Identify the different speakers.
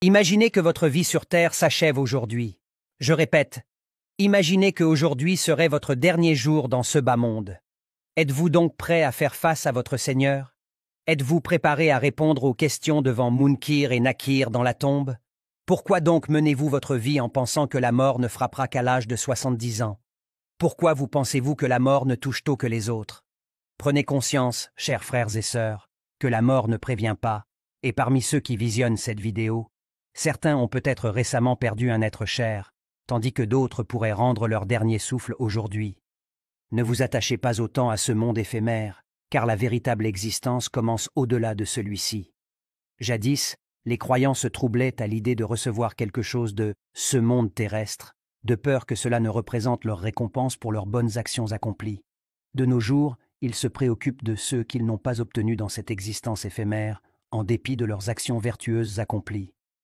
Speaker 1: Imaginez que votre vie sur Terre s'achève aujourd'hui. Je répète, imaginez que aujourd'hui serait votre dernier jour dans ce bas monde. Êtes-vous donc prêt à faire face à votre Seigneur Êtes-vous préparé à répondre aux questions devant Munkir et Nakir dans la tombe Pourquoi donc menez-vous votre vie en pensant que la mort ne frappera qu'à l'âge de 70 ans Pourquoi vous pensez-vous que la mort ne touche tôt que les autres Prenez conscience, chers frères et sœurs, que la mort ne prévient pas, et parmi ceux qui visionnent cette vidéo, Certains ont peut-être récemment perdu un être cher, tandis que d'autres pourraient rendre leur dernier souffle aujourd'hui. Ne vous attachez pas autant à ce monde éphémère, car la véritable existence commence au-delà de celui-ci. Jadis, les croyants se troublaient à l'idée de recevoir quelque chose de ce monde terrestre, de peur que cela ne représente leur récompense pour leurs bonnes actions accomplies. De nos jours, ils se préoccupent de ceux qu'ils n'ont pas obtenus dans cette existence éphémère, en dépit de leurs actions vertueuses accomplies.